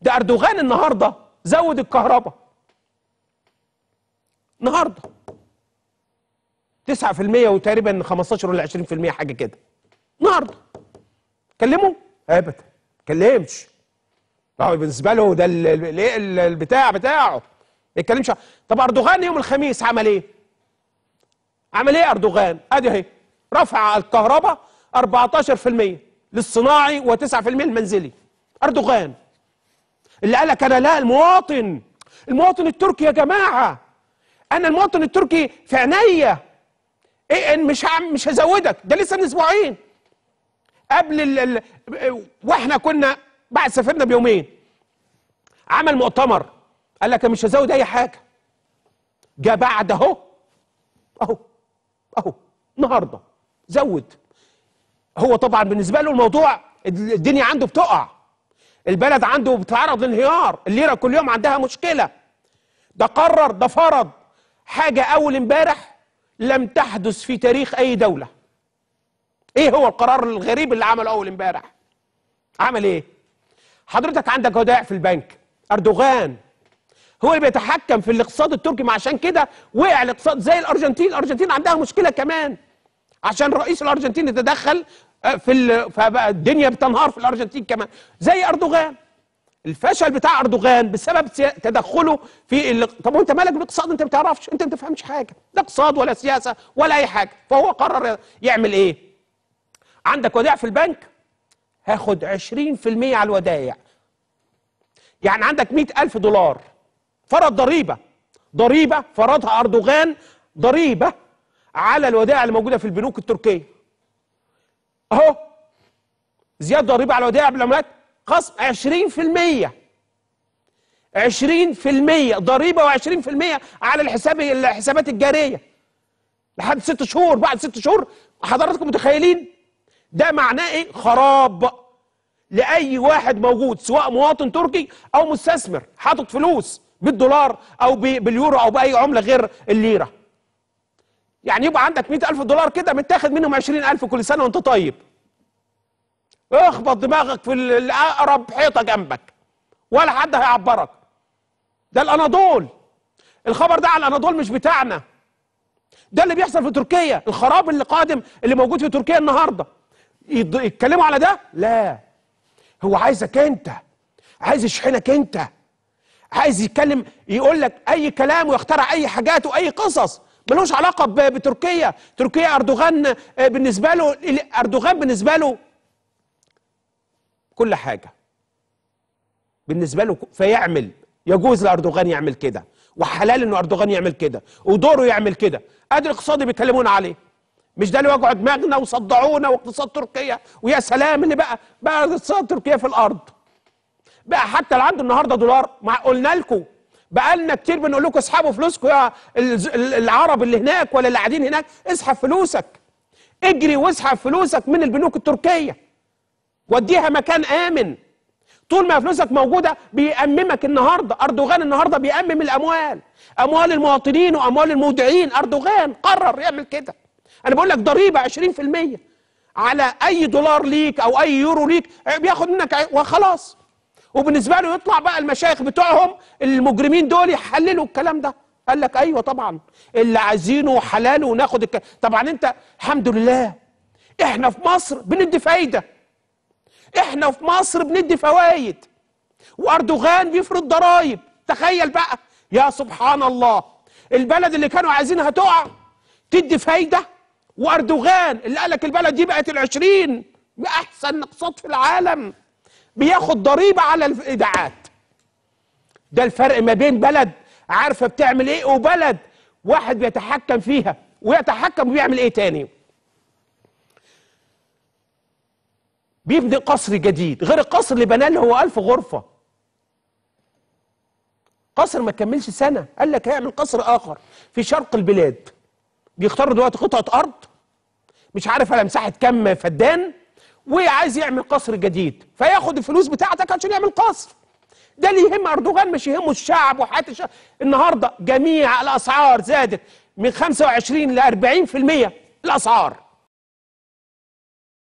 ده أردوغان النهاردة زود الكهرباء النهاردة 9% وتقريبا 15 ولا 20% حاجة كده النهاردة كلمه أبدا كلمش هو بالنسبة له ده البتاع بتاعه ما يتكلمش طب أردوغان يوم الخميس عمل إيه؟ عمل إيه أردوغان؟ أدي أهي رفع الكهرباء 14% للصناعي و9% المنزلي أردوغان اللي قالك انا لا المواطن المواطن التركي يا جماعه انا المواطن التركي في عينيا ايه مش عم مش هزودك ده لسه من اسبوعين قبل ال ال واحنا كنا بعد سفرنا بيومين عمل مؤتمر قال لك مش هزود اي حاجه جا بعد اهو اهو اهو النهارده زود هو طبعا بالنسبه له الموضوع الدنيا عنده بتقع البلد عنده بتتعرض لانهيار الليره كل يوم عندها مشكله ده قرر ده فرض حاجه اول امبارح لم تحدث في تاريخ اي دوله ايه هو القرار الغريب اللي عمله اول امبارح عمل ايه حضرتك عندك ودائع في البنك اردوغان هو اللي بيتحكم في الاقتصاد التركي ما عشان كده وقع الاقتصاد زي الارجنتين الارجنتين عندها مشكله كمان عشان رئيس الارجنتين تدخل آه، في ال... فبقى الدنيا بتنهار في الارجنتين كمان زي اردوغان الفشل بتاع اردوغان بسبب تدخله في ال... طب وانت مالك بالاقتصاد انت ما بتعرفش انت ما بتفهمش حاجه لا اقتصاد ولا سياسه ولا اي حاجه فهو قرر يعمل ايه عندك ودائع في البنك هاخد 20% على الودائع يعني عندك 100000 دولار فرض ضريبه ضريبه فرضها اردوغان ضريبه على الودائع اللي موجوده في البنوك التركيه اهو زياده ضريبه على ودائع بالعملات خصم 20% 20% ضريبه و20% على الحساب الحسابات الجاريه لحد ست شهور بعد ست شهور حضراتكم متخيلين ده معناه ايه خراب لاي واحد موجود سواء مواطن تركي او مستثمر حاطط فلوس بالدولار او باليورو او باي عمله غير الليره يعني يبقى عندك 100000 دولار كده متاخد منهم 20000 كل سنه وانت طيب اخبط دماغك في اقرب حيطه جنبك ولا حد هيعبرك ده الاناضول الخبر ده على الاناضول مش بتاعنا ده اللي بيحصل في تركيا الخراب اللي قادم اللي موجود في تركيا النهارده يتكلموا على ده لا هو عايزك انت عايز يشحنك انت عايز يتكلم يقول لك اي كلام ويخترع اي حاجات واي قصص ملوش علاقه بتركيا تركيا اردوغان آه، بالنسبه له اردوغان بالنسبه له كل حاجه بالنسبه له فيعمل يجوز لاردوغان يعمل كده وحلال انه اردوغان يعمل كده ودوره يعمل كده ادي الاقتصادي بيتكلمونا عليه مش ده اللي وجعوا دماغنا وصدعونا واقتصاد تركيا ويا سلام ان بقى بقى اقتصاد تركيا في الارض بقى حتى اللي عنده النهارده دولار ما قلنا لكم بقالنا كتير بنقول لكم اسحبوا فلوسكم يا العرب اللي هناك ولا اللي قاعدين هناك اسحب فلوسك اجري واسحب فلوسك من البنوك التركيه وديها مكان امن طول ما فلوسك موجوده بيأممك النهارده اردوغان النهارده بيأمم الاموال اموال المواطنين واموال المودعين اردوغان قرر يعمل كده انا بقول لك ضريبه 20% على اي دولار ليك او اي يورو ليك بياخد منك وخلاص وبالنسبه له يطلع بقى المشايخ بتوعهم المجرمين دول يحللوا الكلام ده قال لك ايوه طبعا اللي عايزينه حلال وناخد الك... طبعا انت الحمد لله احنا في مصر بندي فايده احنا في مصر بندي فوايد واردوغان بيفرض ضرائب تخيل بقى يا سبحان الله البلد اللي كانوا عايزينها تقع تدي فايده واردوغان اللي قال لك البلد دي بقت العشرين باحسن اقتصاد في العالم بياخد ضريبه على الايداعات ده الفرق ما بين بلد عارفه بتعمل ايه وبلد واحد بيتحكم فيها ويتحكم وبيعمل ايه تاني بيبني قصر جديد غير القصر اللي بناه هو ألف غرفة قصر ما كملش سنة قال لك هيعمل قصر آخر في شرق البلاد بيختاروا دلوقتي قطعة أرض مش عارف على مساحة كام فدان وعايز يعمل قصر جديد فياخد الفلوس بتاعتك عشان يعمل قصر ده اللي يهم اردوغان مش يهمه الشعب وحياه الشعب النهارده جميع الاسعار زادت من 25 ل 40% الاسعار